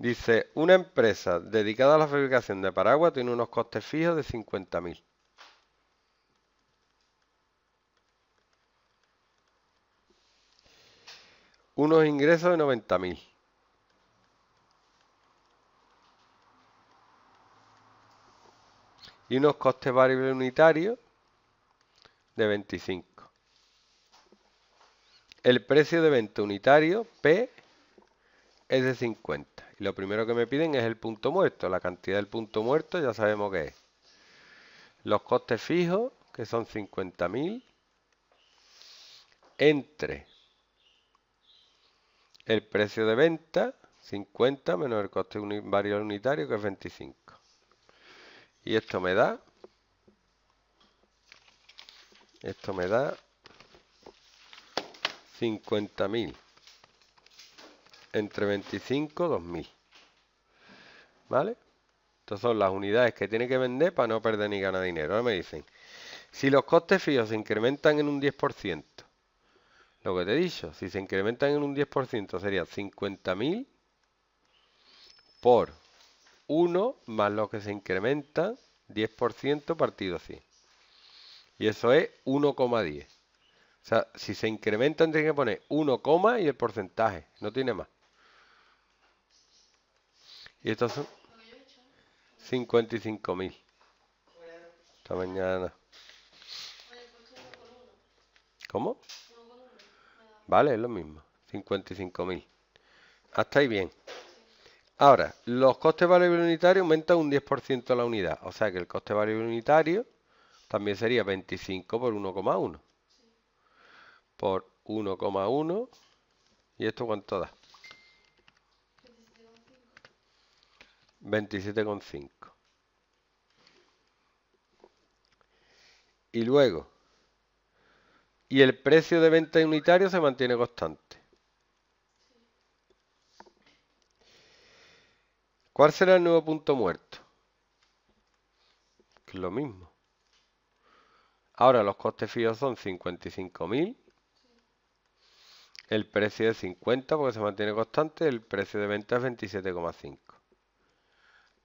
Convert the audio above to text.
Dice, una empresa dedicada a la fabricación de paraguas tiene unos costes fijos de 50.000. Unos ingresos de 90.000. Y unos costes variables unitarios de 25. El precio de venta unitario P es de 50. Y lo primero que me piden es el punto muerto. La cantidad del punto muerto ya sabemos que es. Los costes fijos, que son 50.000, entre el precio de venta, 50 menos el coste variable unitario, que es 25. Y esto me da... Esto me da 50.000 entre 25 2000. ¿Vale? Estas son las unidades que tiene que vender para no perder ni ganar dinero. Ahora me dicen, si los costes fijos se incrementan en un 10%, lo que te he dicho, si se incrementan en un 10% sería 50.000 por 1 más lo que se incrementa 10% partido 100. Y eso es 1,10. O sea, si se incrementan, tiene que poner 1, y el porcentaje. No tiene más. Y estos son 55.000. Esta mañana. ¿Cómo? Vale, es lo mismo. 55.000. Hasta ah, ahí bien. Ahora, los costes variables unitarios aumentan un 10% la unidad. O sea que el coste variable unitario también sería 25 por 1,1. Por 1,1. ¿Y esto cuánto da? 27,5. Y luego, y el precio de venta unitario se mantiene constante. ¿Cuál será el nuevo punto muerto? Que es lo mismo. Ahora los costes fijos son 55.000. El precio es 50 porque se mantiene constante. El precio de venta es 27,5.